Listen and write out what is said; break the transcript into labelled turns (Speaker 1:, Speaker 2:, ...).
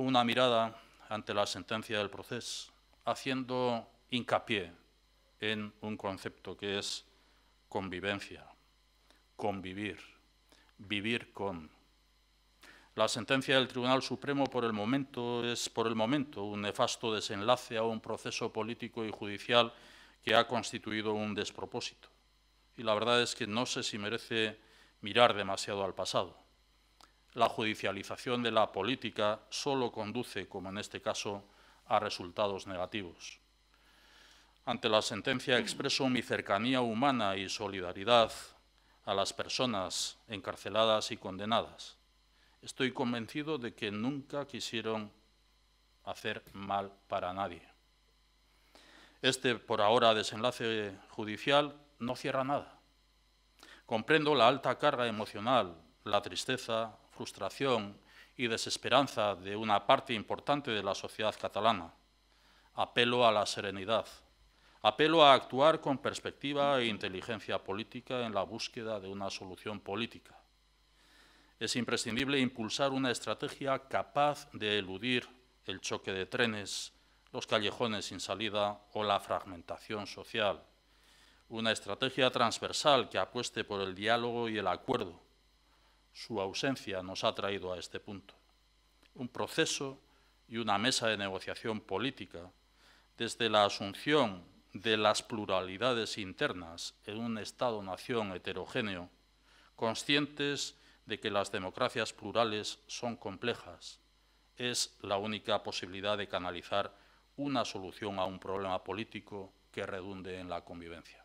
Speaker 1: una mirada ante la sentencia del proceso, haciendo hincapié en un concepto que es convivencia, convivir, vivir con. La sentencia del Tribunal Supremo por el momento es por el momento un nefasto desenlace a un proceso político y judicial que ha constituido un despropósito. Y la verdad es que no sé si merece mirar demasiado al pasado. La judicialización de la política solo conduce, como en este caso, a resultados negativos. Ante la sentencia expreso mi cercanía humana y solidaridad a las personas encarceladas y condenadas. Estoy convencido de que nunca quisieron hacer mal para nadie. Este, por ahora, desenlace judicial no cierra nada. Comprendo la alta carga emocional la tristeza, frustración y desesperanza de una parte importante de la sociedad catalana. Apelo a la serenidad. Apelo a actuar con perspectiva e inteligencia política en la búsqueda de una solución política. Es imprescindible impulsar una estrategia capaz de eludir el choque de trenes, los callejones sin salida o la fragmentación social. Una estrategia transversal que apueste por el diálogo y el acuerdo, su ausencia nos ha traído a este punto. Un proceso y una mesa de negociación política desde la asunción de las pluralidades internas en un Estado-nación heterogéneo, conscientes de que las democracias plurales son complejas, es la única posibilidad de canalizar una solución a un problema político que redunde en la convivencia.